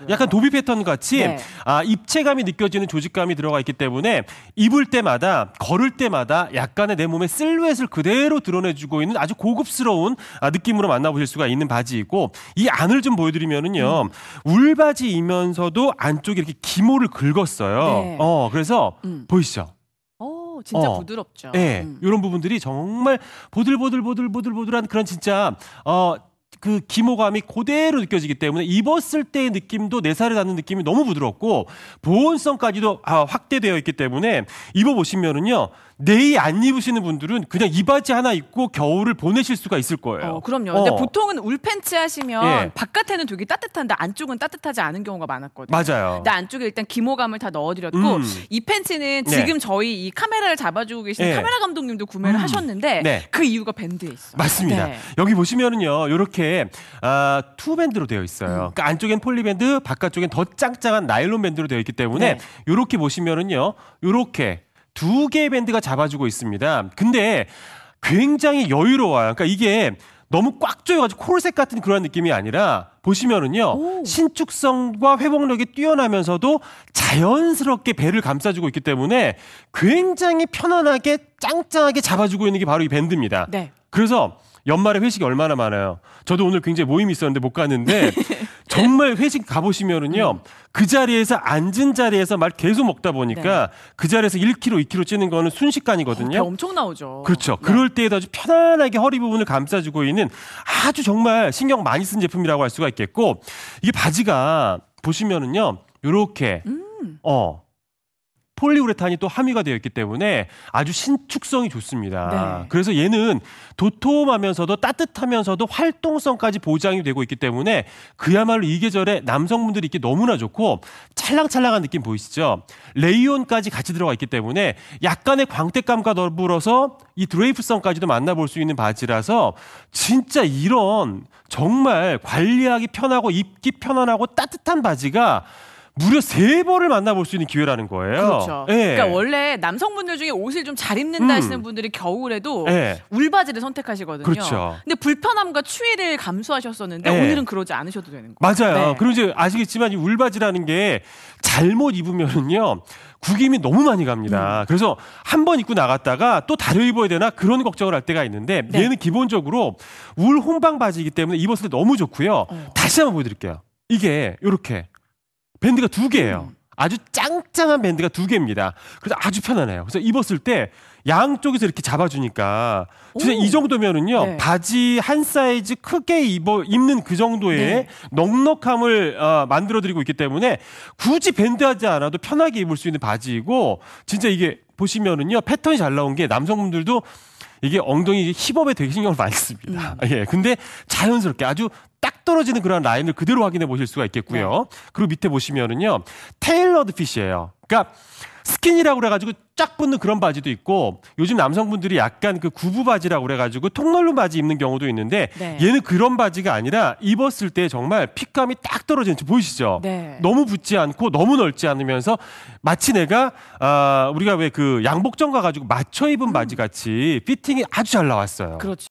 음. 약간 도비 패턴 같이 네. 아, 입체감이 느껴지는 조직감이 들어가 있기 때문에 입을 때마다 걸을 때마다 약간의 내 몸의 실루엣을 그대로 드러내주고 있는 아주 고급스러운 아, 느낌으로 만나보실 수가 있는 바지이고 이 안을 좀 보여드리면은요 음. 울바지이면서도 안쪽에 이렇게 기모를 긁었어요. 네. 어 그래서 음. 보이시죠? 어, 진짜 어, 부드럽죠. 네, 음. 이런 부분들이 정말 보들보들 보들보들 보들한 그런 진짜 어그 기모감이 고대로 느껴지기 때문에 입었을 때의 느낌도 내 살에 닿는 느낌이 너무 부드럽고 보온성까지도 아, 확대되어 있기 때문에 입어보시면은요 내일 안 입으시는 분들은 그냥 이 바지 하나 입고 겨울을 보내실 수가 있을 거예요. 어, 그럼요. 어. 근데 보통은 울팬츠 하시면 예. 바깥에는 되게 따뜻한데 안쪽은 따뜻하지 않은 경우가 많았거든요. 맞아요. 근데 안쪽에 일단 기모감을 다 넣어드렸고 음. 이 팬츠는 네. 지금 네. 저희 이 카메라를 잡아주고 계신 예. 카메라 감독님도 구매를 음. 하셨는데 네. 그 이유가 밴드에 있어요. 맞습니다. 네. 여기 보시면은요 이렇게 이렇게 아, 투 밴드로 되어 있어요. 음. 그러니까 안쪽엔 폴리밴드, 바깥쪽엔 더 짱짱한 나일론 밴드로 되어 있기 때문에 이렇게 네. 보시면은요, 이렇게두 개의 밴드가 잡아주고 있습니다. 근데 굉장히 여유로워요. 그러니까 이게 너무 꽉 조여가지고 콜색 같은 그런 느낌이 아니라 보시면은요 오. 신축성과 회복력이 뛰어나면서도 자연스럽게 배를 감싸주고 있기 때문에 굉장히 편안하게 짱짱하게 잡아주고 있는 게 바로 이 밴드입니다. 네. 그래서 연말에 회식이 얼마나 많아요. 저도 오늘 굉장히 모임이 있었는데 못 갔는데 정말 회식 가보시면은요 음. 그 자리에서 앉은 자리에서 말 계속 먹다 보니까 네. 그 자리에서 1kg, 2kg 찌는 거는 순식간이거든요. 어, 엄청 나오죠. 그렇죠. 네. 그럴 때에도 아주 편안하게 허리 부분을 감싸주고 있는 아주 정말 신경 많이 쓴 제품이라고 할 수가 있겠고 이게 바지가 보시면은요 요렇게 음. 어. 폴리우레탄이 또 함유가 되어 있기 때문에 아주 신축성이 좋습니다. 네. 그래서 얘는 도톰하면서도 따뜻하면서도 활동성까지 보장이 되고 있기 때문에 그야말로 이 계절에 남성분들이 입기 너무나 좋고 찰랑찰랑한 느낌 보이시죠? 레이온까지 같이 들어가 있기 때문에 약간의 광택감과 더불어서 이 드레이프성까지도 만나볼 수 있는 바지라서 진짜 이런 정말 관리하기 편하고 입기 편안하고 따뜻한 바지가 무려 세벌을 만나볼 수 있는 기회라는 거예요. 그렇죠. 예. 그러니까 원래 남성분들 중에 옷을 좀 잘 입는다 음. 하시는 분들이 겨울에도 예. 울바지를 선택하시거든요. 그렇죠. 근데 불편함과 추위를 감수하셨었는데 예. 오늘은 그러지 않으셔도 되는 거예요. 맞아요. 네. 그리고 이제 아시겠지만 이 울바지라는 게 잘못 입으면은요 구김이 너무 많이 갑니다. 음. 그래서 한 번 입고 나갔다가 또 다려 입어야 되나 그런 걱정을 할 때가 있는데 네. 얘는 기본적으로 울 혼방 바지이기 때문에 입었을 때 너무 좋고요. 어. 다시 한번 보여드릴게요. 이게 이렇게 밴드가 두 개예요. 아주 짱짱한 밴드가 두 개입니다. 그래서 아주 편안해요. 그래서 입었을 때 양쪽에서 이렇게 잡아주니까 진짜 오. 이 정도면은요 네. 바지 한 사이즈 크게 입어 입는 그 정도의 네. 넉넉함을 어, 만들어드리고 있기 때문에 굳이 밴드하지 않아도 편하게 입을 수 있는 바지이고 진짜 이게 보시면은요 패턴이 잘 나온 게 남성분들도 이게 엉덩이 힙업에 되게 신경을 많이 씁니다. 음. 예. 근데 자연스럽게 아주 떨어지는 그런 라인을 그대로 확인해 보실 수가 있겠고요. 네. 그리고 밑에 보시면은요. 테일러드 핏이에요. 그러니까 스킨이라고 그래가지고 쫙 붙는 그런 바지도 있고 요즘 남성분들이 약간 그 구부 바지라고 그래가지고 통널로 바지 입는 경우도 있는데 네. 얘는 그런 바지가 아니라 입었을 때 정말 핏감이 딱 떨어지는 지 보이시죠? 네. 너무 붙지 않고 너무 넓지 않으면서 마치 내가 아 우리가 왜 그 양복점 가가지고 맞춰 입은 음. 바지 같이 피팅이 아주 잘 나왔어요. 그렇죠.